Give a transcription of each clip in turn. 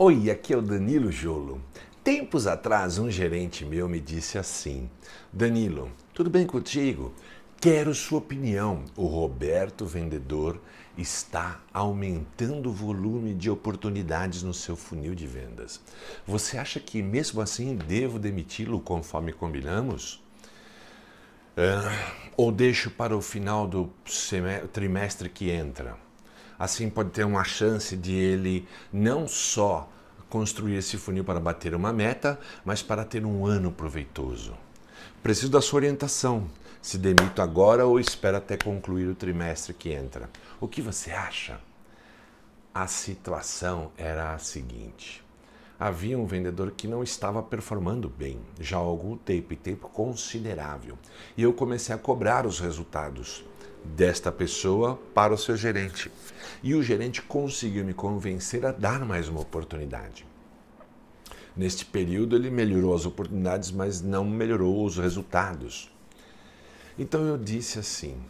Oi, aqui é o Danilo Jolo. Tempos atrás, um gerente meu me disse assim: Danilo, tudo bem contigo? Quero sua opinião. O Roberto vendedor está aumentando o volume de oportunidades no seu funil de vendas. Você acha que mesmo assim devo demiti-lo conforme combinamos? Ah, ou deixo para o final do trimestre que entra? assim pode ter uma chance de ele não só construir esse funil para bater uma meta, mas para ter um ano proveitoso. Preciso da sua orientação. Se demito agora ou espera até concluir o trimestre que entra? O que você acha? A situação era a seguinte: havia um vendedor que não estava performando bem já há algum tempo, e tempo considerável, e eu comecei a cobrar os resultados desta pessoa para o seu gerente. E o gerente conseguiu me convencer a dar mais uma oportunidade. Neste período, ele melhorou as oportunidades, mas não melhorou os resultados. Então eu disse assim: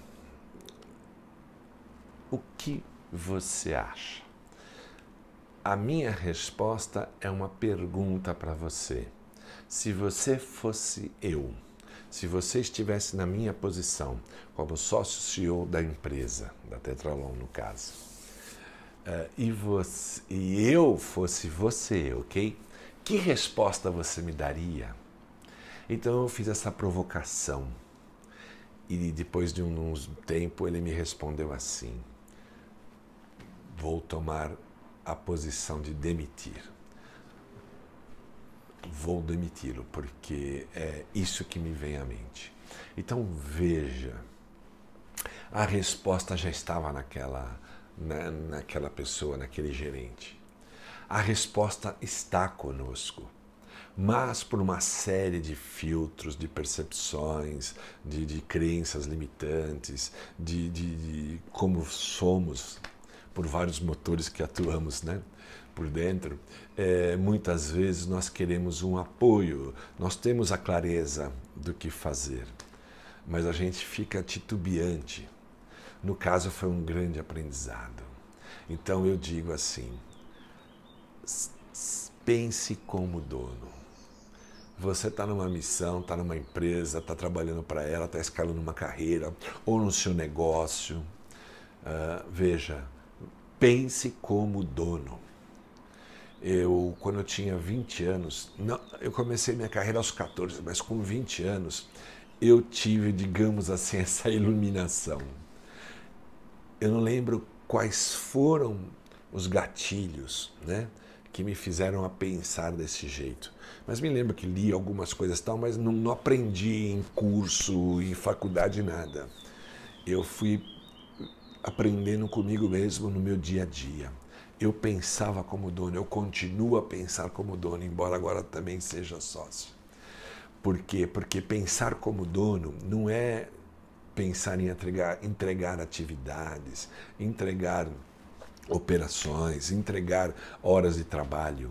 O que você acha? A minha resposta é uma pergunta para você. Se você fosse eu, se você estivesse na minha posição, como sócio CEO da empresa, da Tetralon no caso, eh, e, você, e eu fosse você, ok? Que resposta você me daria? Então eu fiz essa provocação. E depois de um, um tempo ele me respondeu assim: Vou tomar a posição de demitir vou demiti-lo, porque é isso que me vem à mente. Então veja, a resposta já estava naquela, na, naquela pessoa, naquele gerente. A resposta está conosco, mas por uma série de filtros, de percepções, de, de crenças limitantes, de, de, de como somos, por vários motores que atuamos, né? por dentro, é, muitas vezes nós queremos um apoio, nós temos a clareza do que fazer, mas a gente fica titubeante. No caso, foi um grande aprendizado. Então eu digo assim: pense como dono. Você está numa missão, está numa empresa, está trabalhando para ela, está escalando uma carreira ou no seu negócio. Uh, veja, pense como dono. Eu, quando eu tinha 20 anos, não, eu comecei minha carreira aos 14, mas com 20 anos eu tive, digamos assim, essa iluminação. Eu não lembro quais foram os gatilhos, né, que me fizeram a pensar desse jeito. Mas me lembro que li algumas coisas tal, mas não, não aprendi em curso, em faculdade, nada. Eu fui aprendendo comigo mesmo no meu dia a dia. Eu pensava como dono, eu continuo a pensar como dono, embora agora também seja sócio. Por quê? Porque pensar como dono não é pensar em entregar, entregar atividades, entregar operações, entregar horas de trabalho.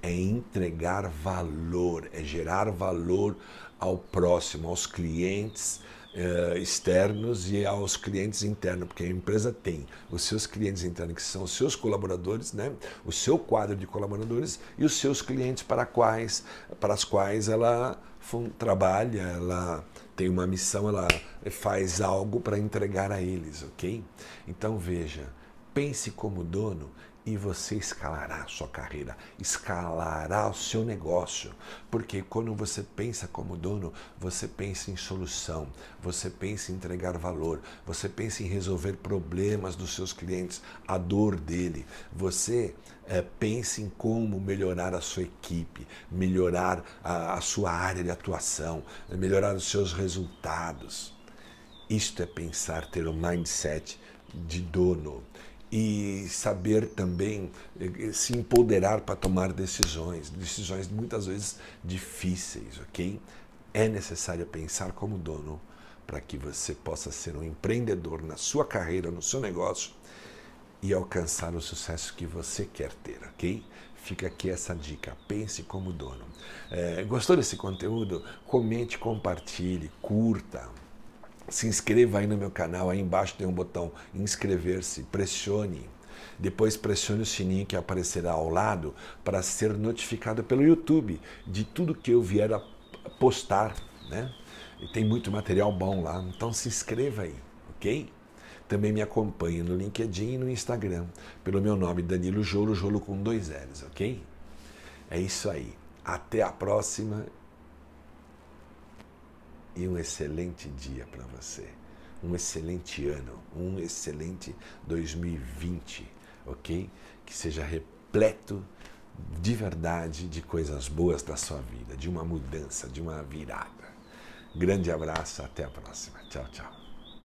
É entregar valor, é gerar valor ao próximo, aos clientes, eh, externos e aos clientes internos, porque a empresa tem os seus clientes internos, que são os seus colaboradores, né? o seu quadro de colaboradores e os seus clientes para, quais, para as quais ela trabalha, ela tem uma missão, ela faz algo para entregar a eles, ok? Então veja, pense como dono e você escalará a sua carreira, escalará o seu negócio, porque quando você pensa como dono, você pensa em solução, você pensa em entregar valor, você pensa em resolver problemas dos seus clientes, a dor dele, você é, pensa em como melhorar a sua equipe, melhorar a, a sua área de atuação, melhorar os seus resultados. Isto é pensar, ter o um mindset de dono e saber também eh, eh, se empoderar para tomar decisões, decisões muitas vezes difíceis, ok? É necessário pensar como dono para que você possa ser um empreendedor na sua carreira, no seu negócio e alcançar o sucesso que você quer ter, ok? Fica aqui essa dica, pense como dono. É, gostou desse conteúdo? Comente, compartilhe, curta se inscreva aí no meu canal, aí embaixo tem um botão inscrever-se, pressione. Depois pressione o sininho que aparecerá ao lado para ser notificado pelo YouTube de tudo que eu vier a postar, né? E tem muito material bom lá, então se inscreva aí, ok? Também me acompanhe no LinkedIn e no Instagram, pelo meu nome Danilo Jolo, Jolo com dois L's, ok? É isso aí. Até a próxima e um excelente dia para você. Um excelente ano, um excelente 2020, ok? Que seja repleto de verdade de coisas boas da sua vida, de uma mudança, de uma virada. Grande abraço, até a próxima. Tchau, tchau.